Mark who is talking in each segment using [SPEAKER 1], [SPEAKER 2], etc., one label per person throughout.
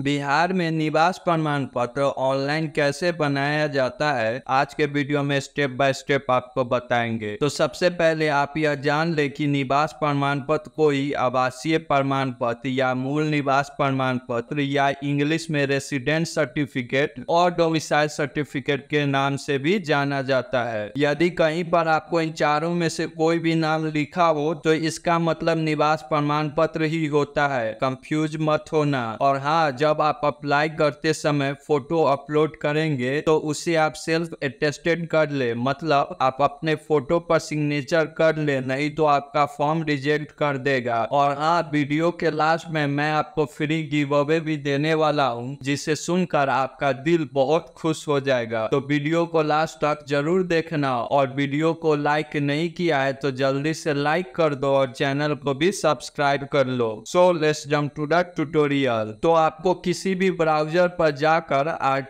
[SPEAKER 1] बिहार में निवास प्रमाण पत्र ऑनलाइन कैसे बनाया जाता है आज के वीडियो में स्टेप बाय स्टेप आपको बताएंगे तो सबसे पहले आप यह जान ले कि निवास प्रमाण पत्र कोई आवासीय प्रमाण पत्र या मूल निवास प्रमाण पत्र या इंग्लिश में रेसिडेंट सर्टिफिकेट और डोमिसाइल सर्टिफिकेट के नाम से भी जाना जाता है यदि कहीं पर आपको इन चारों में से कोई भी नाम लिखा हो तो इसका मतलब निवास प्रमाण पत्र ही होता है कंफ्यूज मत होना और हाँ जब आप अप्लाई करते समय फोटो अपलोड करेंगे तो उसे आप सेल्फ अटेस्टेड कर ले मतलब आप अपने फोटो पर सिग्नेचर कर ले नहीं तो आपका फॉर्म रिजेक्ट कर देगा और हाँ वीडियो के लास्ट में मैं आपको फ्री गिव अवे भी देने वाला हूँ जिसे सुनकर आपका दिल बहुत खुश हो जाएगा तो वीडियो को लास्ट तक जरूर देखना और वीडियो को लाइक नहीं किया है तो जल्दी से लाइक कर दो और चैनल को भी सब्सक्राइब कर लो so let's jump to that tutorial तो आपको किसी भी ब्राउजर पर जाकर आर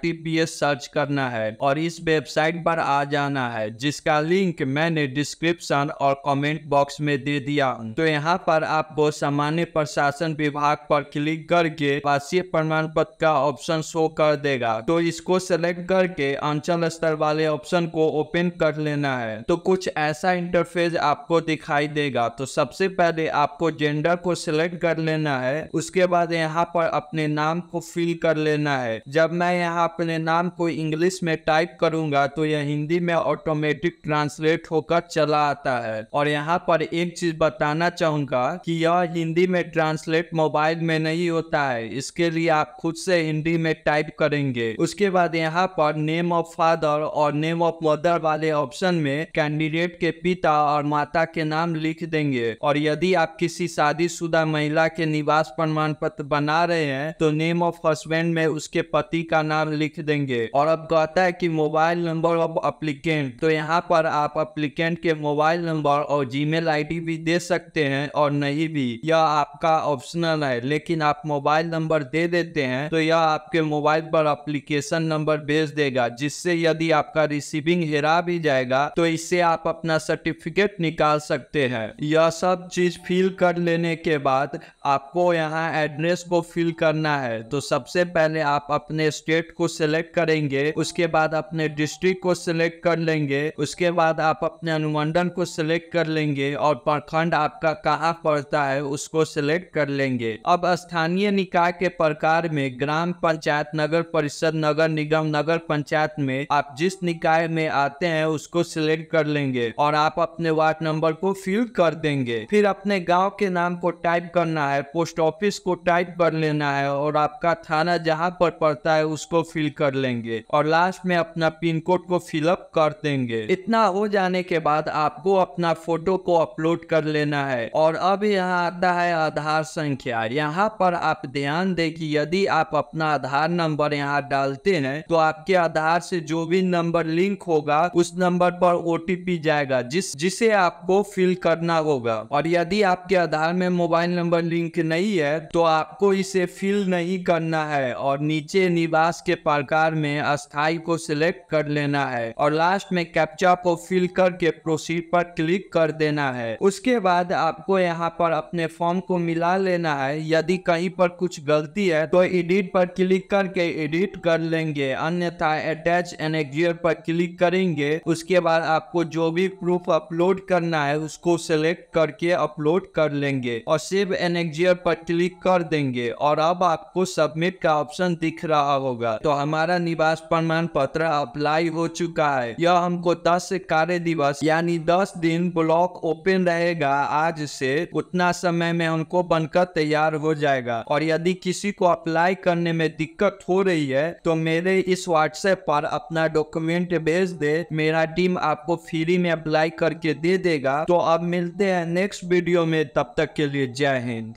[SPEAKER 1] सर्च करना है और इस वेबसाइट पर आ जाना है जिसका लिंक मैंने डिस्क्रिप्शन और कमेंट बॉक्स में दे दिया तो यहाँ पर आपको सामान्य प्रशासन विभाग पर क्लिक करके वासी प्रमाण पत्र का ऑप्शन शो कर देगा तो इसको सेलेक्ट करके अंचल स्तर वाले ऑप्शन को ओपन कर लेना है तो कुछ ऐसा इंटरफेस आपको दिखाई देगा तो सबसे पहले आपको जेंडर को सिलेक्ट कर लेना है उसके बाद यहाँ पर अपने नाम नाम को फिल कर लेना है जब मैं यहाँ अपने नाम को इंग्लिश में टाइप करूंगा तो यह हिंदी में ऑटोमेटिक ट्रांसलेट होकर चला आता है और यहाँ पर एक चीज बताना चाहूंगा कि यह हिंदी में ट्रांसलेट मोबाइल में नहीं होता है इसके लिए आप खुद से हिंदी में टाइप करेंगे उसके बाद यहाँ पर नेम ऑफ फादर और नेम ऑफ मदर वाले ऑप्शन में कैंडिडेट के पिता और माता के नाम लिख देंगे और यदि आप किसी शादीशुदा महिला के निवास प्रमाण पत्र बना रहे हैं तो नेम ऑफ हस्बैंड में उसके पति का नाम लिख देंगे और अब कहता है कि मोबाइल नंबर ऑफ अप्लीकेंट तो यहाँ पर आप अप्लीकेंट के मोबाइल नंबर और जीमेल आईडी भी दे सकते हैं और नहीं भी यह आपका ऑप्शनल है लेकिन आप मोबाइल नंबर दे देते हैं तो यह आपके मोबाइल पर अप्लीकेशन नंबर भेज देगा जिससे यदि आपका रिसीविंग हेरा भी जाएगा तो इससे आप अपना सर्टिफिकेट निकाल सकते हैं यह सब चीज फिल कर लेने के बाद आपको यहाँ एड्रेस को फिल करना है है तो सबसे पहले आप अपने स्टेट को सिलेक्ट करेंगे उसके बाद अपने डिस्ट्रिक्ट को सिलेक्ट कर लेंगे उसके बाद आप अपने अनुमंडल को सिलेक्ट कर लेंगे और प्रखंड आपका कहाँ पड़ता है उसको सिलेक्ट कर लेंगे अब स्थानीय निकाय के प्रकार में ग्राम पंचायत नगर परिषद नगर निगम नगर पंचायत में आप जिस निकाय में आते हैं उसको सिलेक्ट कर लेंगे और आप अपने वार्ड नंबर को फिल कर देंगे फिर अपने गाँव के नाम को टाइप करना है पोस्ट ऑफिस को टाइप कर लेना है और आपका थाना जहाँ पर पड़ता है उसको फिल कर लेंगे और लास्ट में अपना पिन कोड को फिलअप कर देंगे इतना हो जाने के बाद आपको अपना फोटो को अपलोड कर लेना है और अब यहाँ आता है आधार संख्या यहाँ पर आप ध्यान दे की यदि आप अपना आधार नंबर यहाँ डालते हैं तो आपके आधार से जो भी नंबर लिंक होगा उस नंबर पर ओ जाएगा जिस जिसे आपको फिल करना होगा और यदि आपके आधार में मोबाइल नंबर लिंक नहीं है तो आपको इसे फिल नहीं सही करना है और नीचे निवास के प्रकार में अस्थाई को सिलेक्ट कर लेना है और लास्ट में कैप्चा को फिल करके प्रोसीड पर क्लिक कर देना है उसके बाद आपको यहाँ पर अपने फॉर्म को मिला लेना है यदि कहीं पर कुछ गलती है तो एडिट पर क्लिक करके एडिट कर लेंगे अन्यथा अटैच एन एग्जियर पर क्लिक करेंगे उसके बाद आपको जो भी प्रूफ अपलोड करना है उसको सेलेक्ट करके अपलोड कर लेंगे और सेव एन एग्जियर पर क्लिक कर देंगे और अब आपको आपको सबमिट का ऑप्शन दिख रहा होगा तो हमारा निवास प्रमाण पत्र अप्लाई हो चुका है यह हमको दस कार्य दिवस यानी दस दिन ब्लॉक ओपन रहेगा आज से उतना समय में उनको बनकर तैयार हो जाएगा और यदि किसी को अप्लाई करने में दिक्कत हो रही है तो मेरे इस व्हाट्सएप पर अपना डॉक्यूमेंट भेज दे मेरा टीम आपको फ्री में अप्लाई करके दे देगा तो अब मिलते हैं नेक्स्ट वीडियो में तब तक के लिए जय हिंद